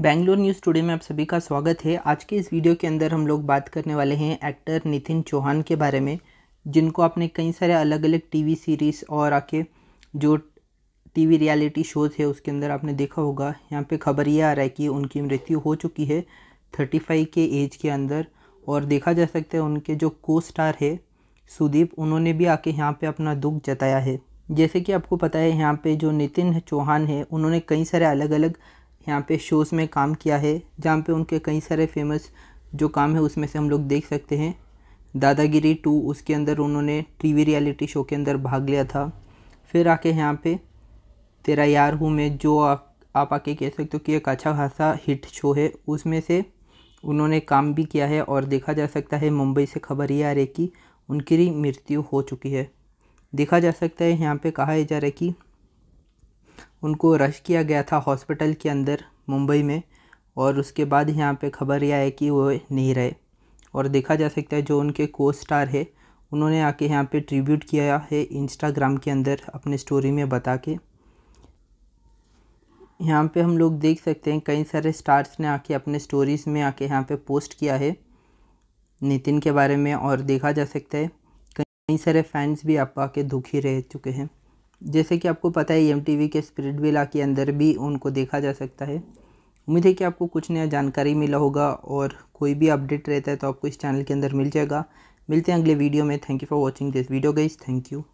Bangalore news studio में आप सभी का स्वागत है आज के इस वीडियो के अंदर हम लोग बात करने वाले हैं एक्टर नितिन चौहान के बारे में जिनको आपने कई सारे अलग अलग टीवी सीरीज़ और आके जो टीवी रियलिटी शोज है उसके अंदर आपने देखा होगा यहाँ पे खबर ये आ रहा है कि उनकी मृत्यु हो चुकी है थर्टी फाइव के एज के अंदर और देखा जा सकता है उनके जो को स्टार है सुदीप उन्होंने भी आके यहाँ पर अपना दुख जताया है जैसे कि आपको पता है यहाँ पर जो नितिन चौहान है उन्होंने कई सारे अलग अलग यहाँ पे शोज़ में काम किया है जहाँ पे उनके कई सारे फेमस जो काम है उसमें से हम लोग देख सकते हैं दादागिरी टू उसके अंदर उन्होंने टी रियलिटी शो के अंदर भाग लिया था फिर आके यहाँ पर तेरा यार हूँ मैं जो आप आप आके कह सकते हो कि एक अच्छा खासा हिट शो है उसमें से उन्होंने काम भी किया है और देखा जा सकता है मुंबई से खबर ये आ रही है कि उनकी मृत्यु हो चुकी है देखा जा सकता है यहाँ पे कहा जा रहा है कि उनको रश किया गया था हॉस्पिटल के अंदर मुंबई में और उसके बाद यहाँ पे खबर यह है कि वो नहीं रहे और देखा जा सकता है जो उनके को स्टार है उन्होंने आके यहाँ पे ट्रिब्यूट किया है इंस्टाग्राम के अंदर अपने स्टोरी में बता के यहाँ पे हम लोग देख सकते हैं कई सारे स्टार्स ने आके अपने स्टोरीज़ में आके यहाँ पे पोस्ट किया है नितिन के बारे में और देखा जा सकता है कई सारे फैंस भी आप आके दुखी रह चुके हैं जैसे कि आपको पता है एम e के स्पिरिट विला के अंदर भी उनको देखा जा सकता है उम्मीद है कि आपको कुछ नया जानकारी मिला होगा और कोई भी अपडेट रहता है तो आपको इस चैनल के अंदर मिल जाएगा मिलते हैं अगले वीडियो में thank you for watching this video guys thank you